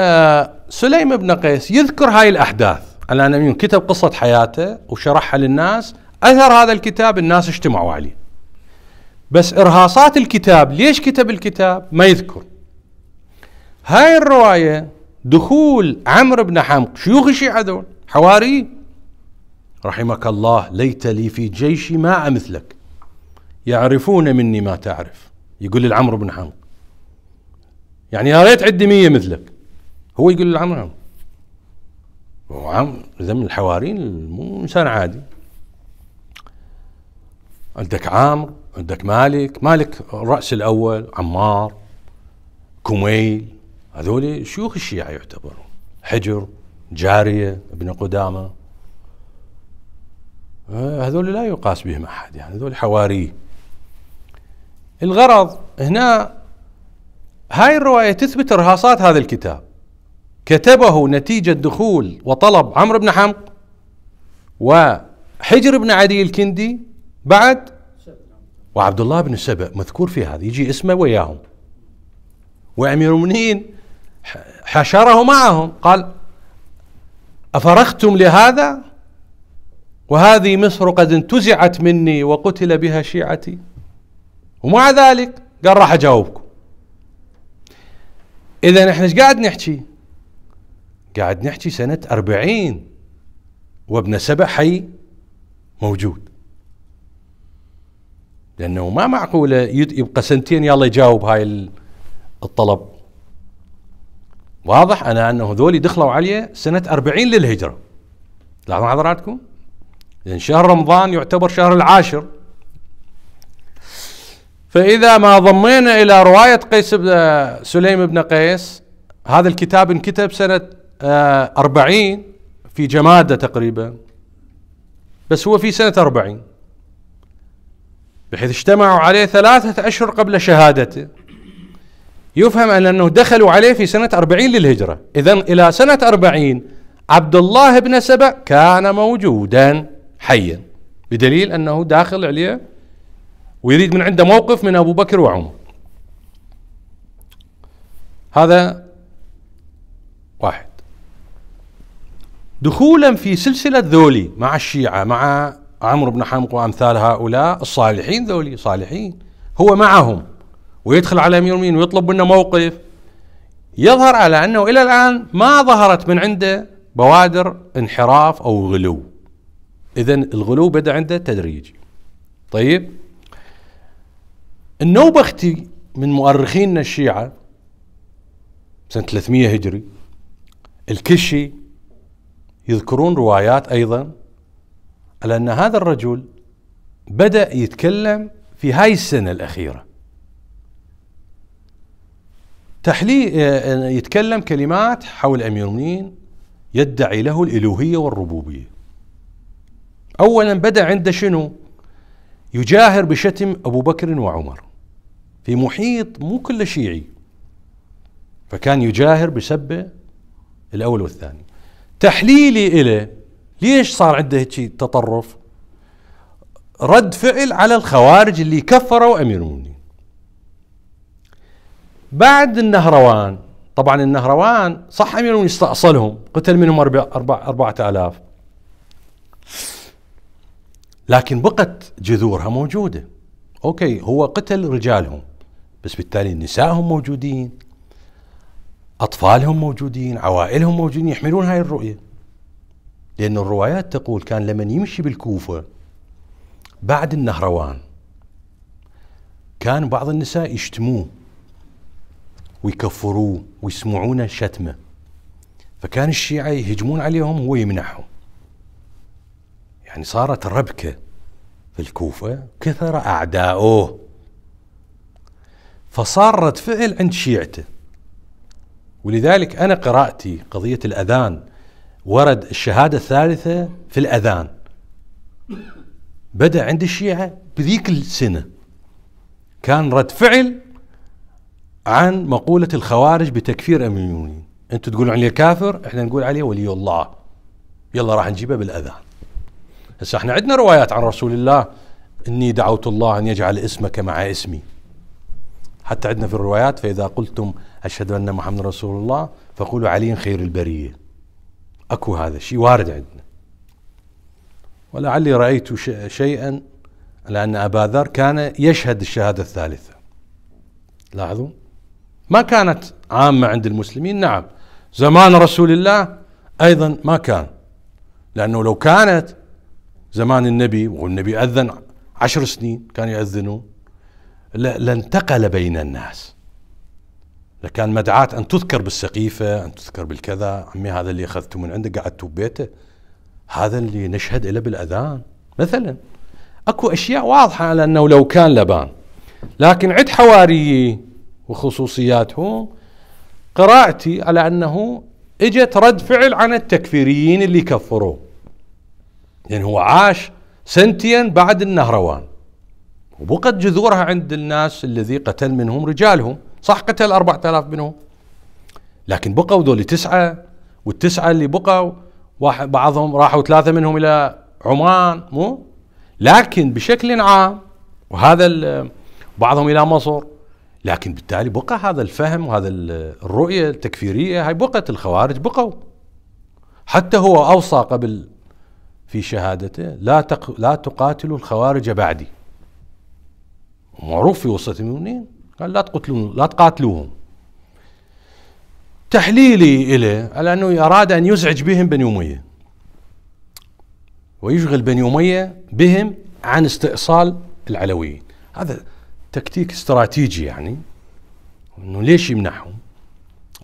سليم بن قيس يذكر هاي الأحداث الان نبيون كتب قصة حياته وشرحها للناس أثر هذا الكتاب الناس اجتمعوا عليه بس إرهاصات الكتاب ليش كتب الكتاب ما يذكر هاي الرواية دخول عمرو بن حمق شيوخ الشيعة دول حواري رحمك الله ليت لي في جيشي ما مثلك يعرفون مني ما تعرف يقول لعمرو بن حمق يعني يا ريت عندي 100 مثلك هو يقول للعم عم عم اذا من الحواريين مو انسان عادي عندك عامر عندك مالك مالك الراس الاول عمار كميل هذول شيوخ الشيعه يعتبروا حجر جاريه ابن قدامه آه، هذول لا يقاس بهم احد يعني هذول حواري الغرض هنا هاي الرواية تثبت إرهاصات هذا الكتاب كتبه نتيجة دخول وطلب عمرو بن حمق وحجر بن عدي الكندي بعد وعبد الله بن سبأ مذكور في هذا يجي اسمه وياهم وأمير المؤمنين حشره معهم قال أفرختم لهذا وهذه مصر قد انتزعت مني وقتل بها شيعتي ومع ذلك قال راح أجاوبكم إذا إحنا إيش قاعد نحكي؟ قاعد نحكي سنة سنه 40 وابن سبع حي موجود لأنه ما معقولة يبقى سنتين يلا يجاوب هاي الطلب واضح أنا أنه ذولي دخلوا علي سنة 40 للهجرة لاحظوا حضراتكم؟ لأن شهر رمضان يعتبر شهر العاشر فإذا ما ضمينا إلى رواية قيس بن سليم بن قيس هذا الكتاب انكتب سنة آه، أربعين في جمادة تقريبا بس هو في سنة أربعين بحيث اجتمعوا عليه ثلاثة أشهر قبل شهادته يفهم أن أنه دخلوا عليه في سنة أربعين للهجرة إذا إلى سنة أربعين عبد الله بن سبأ كان موجودا حيا بدليل أنه داخل عليه ويريد من عنده موقف من ابو بكر وعمر هذا واحد دخولا في سلسله ذولي مع الشيعه مع عمرو بن حمق وامثال هؤلاء الصالحين ذولي صالحين هو معهم ويدخل على امير المؤمنين ويطلب منه موقف يظهر على انه الى الان ما ظهرت من عنده بوادر انحراف او غلو اذا الغلو بدا عنده تدريجي طيب النوبختي من مؤرخينا الشيعة سنة 300 هجري الكشي يذكرون روايات أيضا على أن هذا الرجل بدأ يتكلم في هاي السنة الأخيرة تحليل آه، يتكلم كلمات حول أمير المؤمنين يدعي له الإلوهية والربوبية أولا بدأ عنده شنو يجاهر بشتم أبو بكر وعمر في محيط مو كله شيعي فكان يجاهر بسبه الاول والثاني تحليلي إله ليش صار عنده هيك تطرف رد فعل على الخوارج اللي كفروا امير المؤمنين بعد النهروان طبعا النهروان صح امير المؤمنين استأصلهم قتل منهم أربع أربع أربعة آلاف لكن بقت جذورها موجودة أوكي هو قتل رجالهم بس بالتالي النساء هم موجودين أطفالهم موجودين عوائلهم موجودين يحملون هاي الرؤية لأن الروايات تقول كان لمن يمشي بالكوفة بعد النهروان كان بعض النساء يشتموه ويكفروه ويسمعونه شتمه فكان الشيعة يهجمون عليهم وهو يمنعهم يعني صارت ربكة في الكوفة كثر أعداؤه فصار رد فعل عند شيعته ولذلك أنا قراءتي قضية الأذان ورد الشهادة الثالثة في الأذان بدأ عند الشيعة بذيك السنة كان رد فعل عن مقولة الخوارج بتكفير أمير المؤمنين أنتم تقولون عليه كافر إحنا نقول عليه ولي الله يلا راح نجيبه بالأذان هسه احنا عندنا روايات عن رسول الله إني دعوت الله أن يجعل اسمك مع اسمي حتى عندنا في الروايات فإذا قلتم أشهد أن محمد رسول الله فقولوا علي خير البرية أكو هذا الشيء وارد عندنا ولعلي رأيت شيئا لأن أبا ذر كان يشهد الشهادة الثالثة لاحظوا ما كانت عامة عند المسلمين نعم زمان رسول الله أيضا ما كان لأنه لو كانت زمان النبي والنبي أذن عشر سنين كان يأذنون لانتقل بين الناس لكان مدعاة أن تذكر بالسقيفة أن تذكر بالكذا عمي هذا اللي أخذته من عنده قعدته ببيته هذا اللي نشهد له بالأذان مثلا أكو أشياء واضحة على أنه لو كان لبان لكن عد حواريي وخصوصياتهم قراءتي على أنه اجت رد فعل عن التكفيريين اللي كفروه يعني هو عاش سنتين بعد النهروان وبقت جذورها عند الناس الذي قتل منهم رجالهم صح قتل أربعة آلاف منهم لكن بقوا ذولي تسعة والتسعة اللي بقوا واحد بعضهم راحوا ثلاثة منهم إلى عمان مو لكن بشكل عام وهذا بعضهم إلى مصر لكن بالتالي بقى هذا الفهم وهذا الرؤية التكفيرية هاي بقت الخوارج بقوا حتى هو أوصى قبل في شهادته لا, تق... لا تقاتلوا الخوارج بعدي معروف في وسط المؤمنين قال لا تقتلون لا تقاتلوهم تحليلي إليه على أنه أراد أن يزعج بهم بني أمية ويشغل بني أمية بهم عن استئصال العلويين هذا تكتيك استراتيجي يعني أنه ليش يمنحهم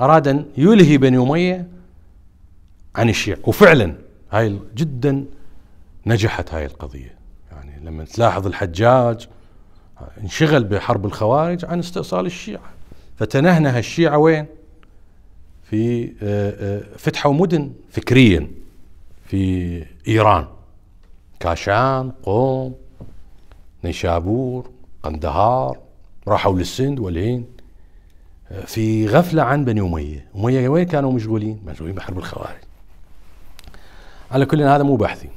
أراد أن يلهي بني أمية عن الشيعة وفعلا هاي جدا نجحت هاي القضية يعني لما تلاحظ الحجاج انشغل بحرب الخوارج عن استئصال الشيعة فتنهنه الشيعة وين في آه، آه، فتحوا مدن فكريا في إيران كاشان قوم نيشابور قندهار راحوا للسند والهند آه، في غفلة عن بني أمية أمية وين كانوا مشغولين مشغولين بحرب الخوارج على كل هذا مو بحثي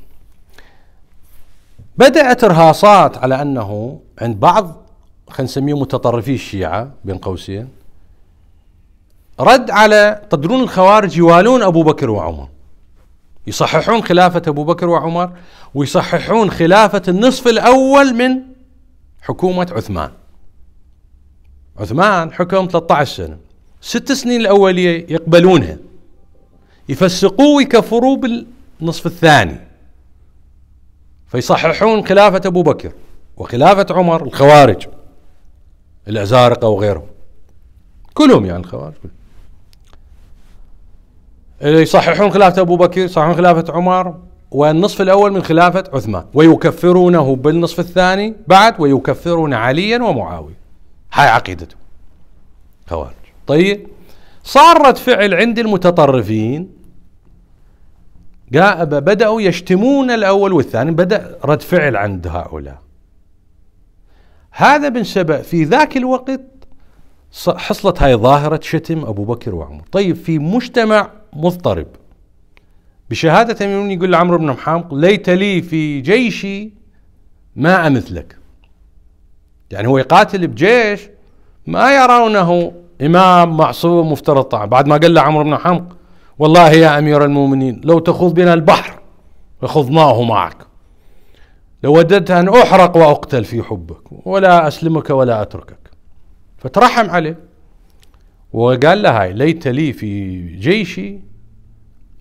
بدأت إرهاصات على أنه عند بعض خلينا نسميهم متطرفي الشيعة بين قوسين رد على تدرون الخوارج يوالون أبو بكر وعمر يصححون خلافة أبو بكر وعمر ويصححون خلافة النصف الأول من حكومة عثمان عثمان حكم 13 سنة ست سنين الأولية يقبلونها يفسقوه ويكفروه بالنصف الثاني فيصححون خلافة أبو بكر وخلافة عمر الخوارج الأزارقة وغيرهم كلهم يعني الخوارج اللي يصححون خلافة أبو بكر يصححون خلافة عمر والنصف الأول من خلافة عثمان ويكفرونه بالنصف الثاني بعد ويكفرون عليا ومعاوية هاي عقيدته خوارج طيب صار رد فعل عند المتطرفين بدأوا يشتمون الأول والثاني بدأ رد فعل عند هؤلاء هذا بن سبأ في ذاك الوقت حصلت هاي ظاهرة شتم أبو بكر وعمر طيب في مجتمع مضطرب بشهادة تميمون يقول لعمرو بن محامق ليت لي في جيشي ما أمثلك يعني هو يقاتل بجيش ما يرونه إمام معصوم مفترض طعام بعد ما قال له عمرو بن حمق والله يا أمير المؤمنين لو تخوض بنا البحر لخضناه معك لوددت أن أحرق وأقتل في حبك ولا أسلمك ولا أتركك فترحم عليه وقال لها ليت لي في جيشي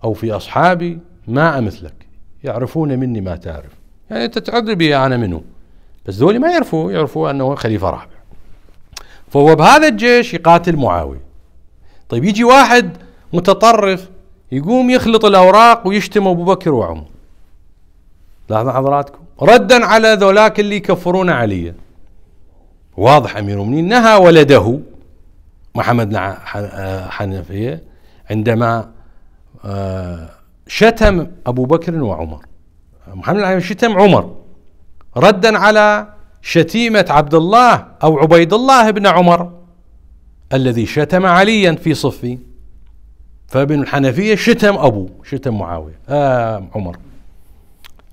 أو في أصحابي ما أمثلك يعرفون مني ما تعرف يعني أنت بي أنا منه بس ذولي ما يعرفوا يعرفوا أنه خليفة رابع فهو بهذا الجيش يقاتل معاوية طيب يجي واحد متطرف يقوم يخلط الأوراق ويشتم أبو بكر وعمر لاحظوا حضراتكم ردا على ذولاك اللي يكفرون علي واضح امير المؤمنين نهى ولده محمد آه، حنفيه عندما آه، شتم ابو بكر وعمر محمد الحنفيه شتم عمر ردا على شتيمه عبد الله او عبيد الله بن عمر الذي شتم عليا في صفه فابن الحنفيه شتم ابوه شتم معاويه آه عمر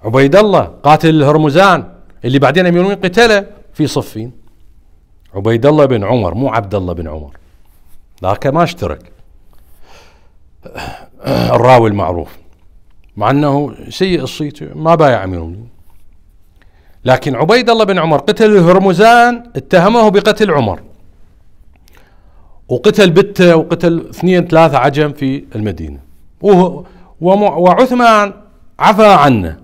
عبيد الله قاتل الهرمزان اللي بعدين امير المؤمنين قتله في صفين عبيد الله بن عمر مو عبد الله بن عمر ذاك ما اشترك الراوي المعروف مع انه سيء الصيت ما بايع امير المؤمنين لكن عبيد الله بن عمر قتل الهرمزان اتهمه بقتل عمر وقتل بته وقتل اثنين ثلاثه عجم في المدينه وعثمان عفى عنه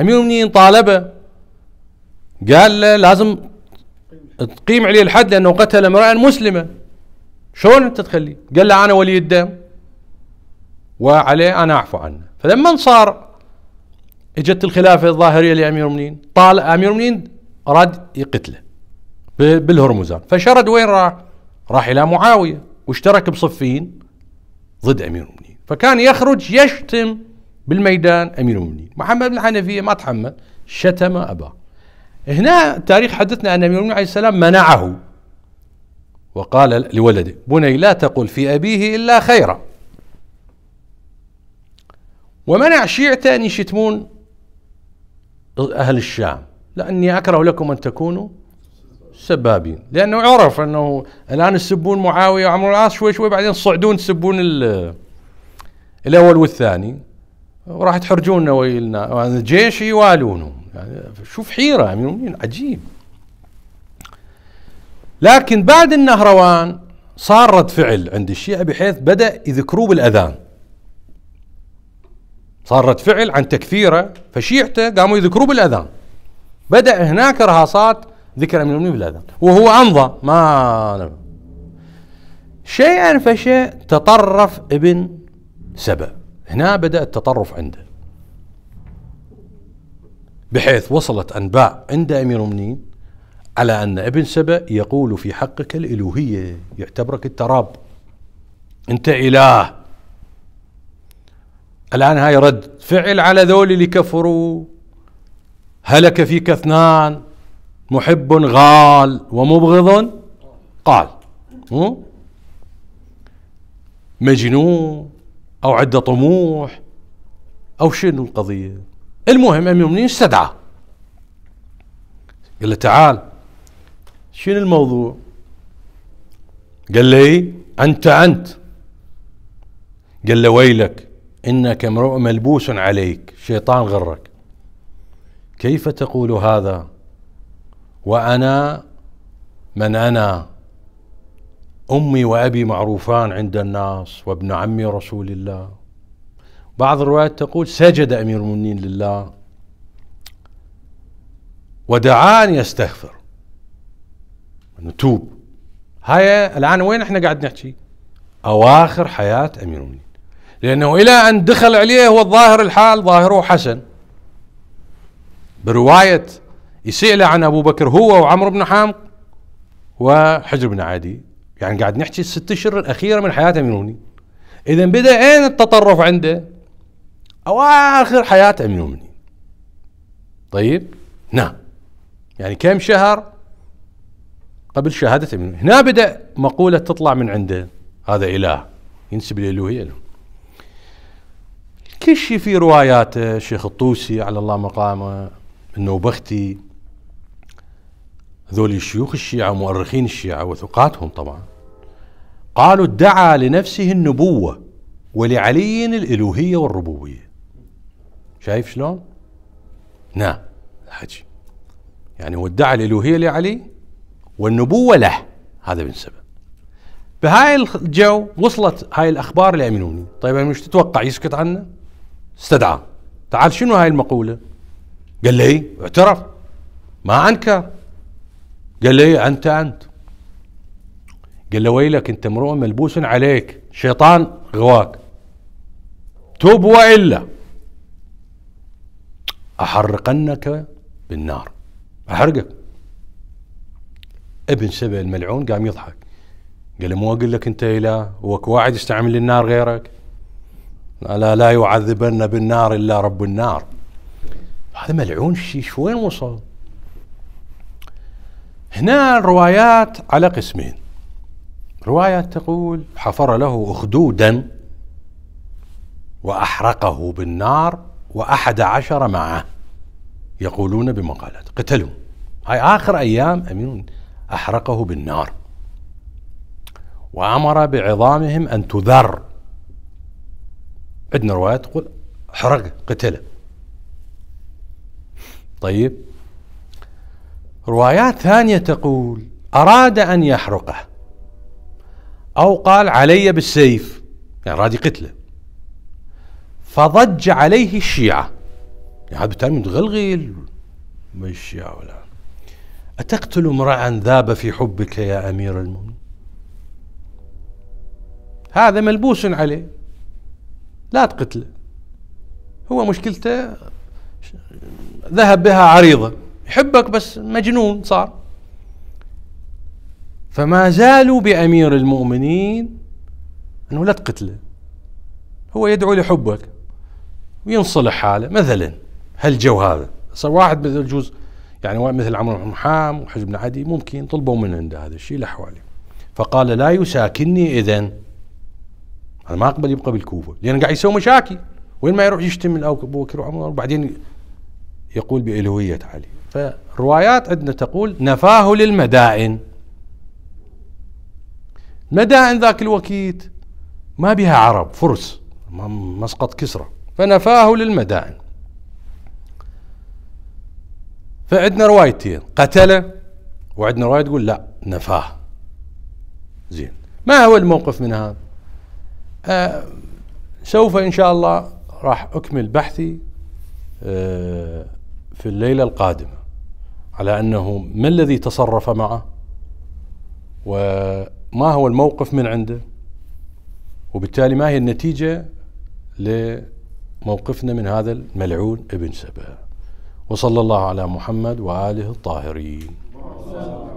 امير المؤمنين طالبه قال له لازم تقيم عليه الحد لانه قتل امراه مسلمه شلون انت تخليه؟ قال له انا ولي الدم وعليه انا اعفو عنه فلما صار اجت الخلافه الظاهريه لامير المؤمنين طال امير المؤمنين اراد يقتله بالهرمزان فشرد وين راح؟ راح الى معاويه واشترك بصفين ضد امير المؤمنين فكان يخرج يشتم بالميدان امير المؤمنين محمد بن الحنفيه ما تحمل شتم اباه هنا التاريخ حدثنا ان امير المؤمنين عليه السلام منعه وقال لولده بني لا تقل في ابيه الا خيرا ومنع شيعته ان يشتمون اهل الشام لاني اكره لكم ان تكونوا سبابين لانه عرف انه الان تسبون معاويه وعمرو العاص شوي شوي بعدين تصعدون تسبون الاول والثاني وراح تحرجونا ويلنا يعني الجيش يوالونه يعني شوف حيرة يعني عجيب لكن بعد النهروان صار رد فعل عند الشيعة بحيث بدأ يذكروه بالأذان صار رد فعل عن تكفيره فشيعته قاموا يذكروه بالأذان بدأ هناك رهاصات ذكر أمير المؤمنين بالأذان وهو أمضى ما شيئا فشيء تطرف ابن سبأ هنا بدأ التطرف عنده بحيث وصلت أنباء عند أمير المؤمنين على أن ابن سبأ يقول في حقك الإلوهية يعتبرك التراب أنت إله الآن هاي رد فعل على ذول اللي كفروا هلك فيك اثنان محب غال ومبغض قال مجنون او عنده طموح او شنو القضيه المهم امير المؤمنين استدعاه قال له تعال شنو الموضوع قال لي انت انت قال له ويلك انك امرؤ ملبوس عليك شيطان غرك كيف تقول هذا وانا من انا امي وابي معروفان عند الناس وابن عمي رسول الله بعض الروايات تقول سجد امير المؤمنين لله ودعاني يستغفر نتوب هاي الان وين احنا قاعد نحكي؟ اواخر حياه امير المؤمنين لانه الى ان دخل عليه هو الظاهر الحال ظاهره حسن بروايه يسئل عن ابو بكر هو وعمرو بن حامق وحجر بن عدي يعني قاعد نحكي الست اشهر الاخيره من حياه امينوني اذا بدا اين التطرف عنده؟ اواخر حياه امينوني طيب؟ نعم يعني كم شهر قبل شهادة امينوني هنا بدأ مقولة تطلع من عنده هذا إله ينسب الألوهية له كل شيء في رواياته شيخ الطوسي على الله مقامه النوبختي هذول الشيوخ الشيعة ومؤرخين الشيعة وثقاتهم طبعا قالوا ادعى لنفسه النبوة ولعلي الإلوهية والربوبية شايف شلون؟ نعم الحجي يعني هو ادعى الإلوهية لعلي والنبوة له هذا بن سبب بهاي الجو وصلت هاي الأخبار لأمينوني طيب أمينوني ايش تتوقع يسكت عنه؟ استدعى تعال شنو هاي المقولة؟ قال لي اعترف ما أنكر قال له ايه انت انت قال له ويلك انت امرؤ ملبوس عليك شيطان غواك توب والا احرقنك بالنار احرقك ابن سبع الملعون قام يضحك قال له مو اقول لك انت اله وك واحد يستعمل النار غيرك لا لا يعذبن بالنار الا رب النار هذا ملعون شي وين وصل هنا الروايات على قسمين رواية تقول حفر له أخدودا وأحرقه بالنار وأحد عشر معه يقولون بمقالات قتلهم هاي آخر أيام أمين أحرقه بالنار وأمر بعظامهم أن تذر عندنا رواية تقول حرق قتله طيب روايات ثانية تقول أراد أن يحرقه أو قال علي بالسيف يعني راد يقتله فضج عليه الشيعة يعني هذا بالتالي متغلغل مش يا ولا أتقتل امرأ ذاب في حبك يا أمير المؤمنين هذا ملبوس عليه لا تقتله هو مشكلته ذهب بها عريضه يحبك بس مجنون صار فما زالوا بأمير المؤمنين أنه لا تقتله هو يدعو لحبك وينصلح حاله مثلا هالجو هذا صار واحد مثل جوز يعني مثل عمرو بن حام وحزب بن عدي ممكن طلبوا من عنده هذا الشيء لحوالي فقال لا يساكنني إذا أنا ما أقبل يبقى بالكوفة لأن قاعد يسوي مشاكل وين ما يروح يشتم أبو بكر وعمر وبعدين يقول بألوهية علي فروايات عندنا تقول نفاه للمدائن مدائن ذاك الوقت ما بها عرب فرس مسقط كسرى فنفاه للمدائن فعندنا روايتين قتله وعندنا روايه تقول لا نفاه زين ما هو الموقف من هذا آه سوف ان شاء الله راح اكمل بحثي آه في الليله القادمه على انه ما الذي تصرف معه وما هو الموقف من عنده وبالتالي ما هي النتيجه لموقفنا من هذا الملعون ابن سبا وصلى الله على محمد واله الطاهرين